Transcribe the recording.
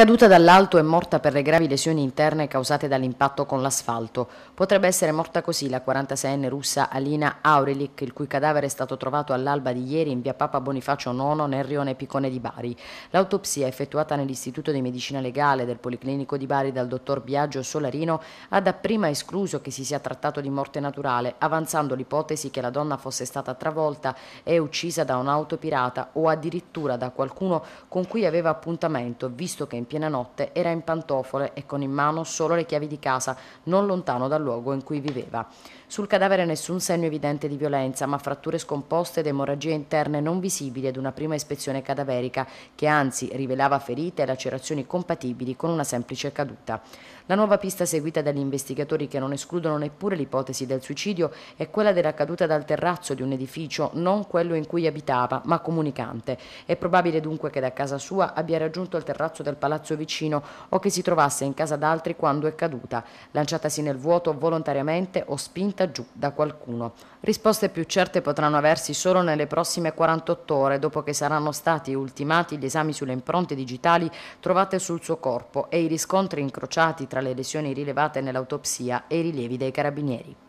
Caduta dall'alto e morta per le gravi lesioni interne causate dall'impatto con l'asfalto. Potrebbe essere morta così la 46enne russa Alina Aurelik, il cui cadavere è stato trovato all'alba di ieri in via Papa Bonifacio IX nel rione Picone di Bari. L'autopsia effettuata nell'Istituto di Medicina Legale del Policlinico di Bari dal dottor Biagio Solarino ha dapprima escluso che si sia trattato di morte naturale, avanzando l'ipotesi che la donna fosse stata travolta e uccisa da un'auto pirata o addirittura da qualcuno con cui aveva appuntamento, visto che in piena notte, era in pantofole e con in mano solo le chiavi di casa, non lontano dal luogo in cui viveva. Sul cadavere nessun segno evidente di violenza, ma fratture scomposte ed emorragie interne non visibili ad una prima ispezione cadaverica, che anzi rivelava ferite e lacerazioni compatibili con una semplice caduta. La nuova pista seguita dagli investigatori che non escludono neppure l'ipotesi del suicidio è quella della caduta dal terrazzo di un edificio, non quello in cui abitava, ma comunicante. È probabile dunque che da casa sua abbia raggiunto il terrazzo del palazzo palazzo vicino o che si trovasse in casa d'altri quando è caduta, lanciatasi nel vuoto volontariamente o spinta giù da qualcuno. Risposte più certe potranno aversi solo nelle prossime 48 ore, dopo che saranno stati ultimati gli esami sulle impronte digitali trovate sul suo corpo e i riscontri incrociati tra le lesioni rilevate nell'autopsia e i rilievi dei carabinieri.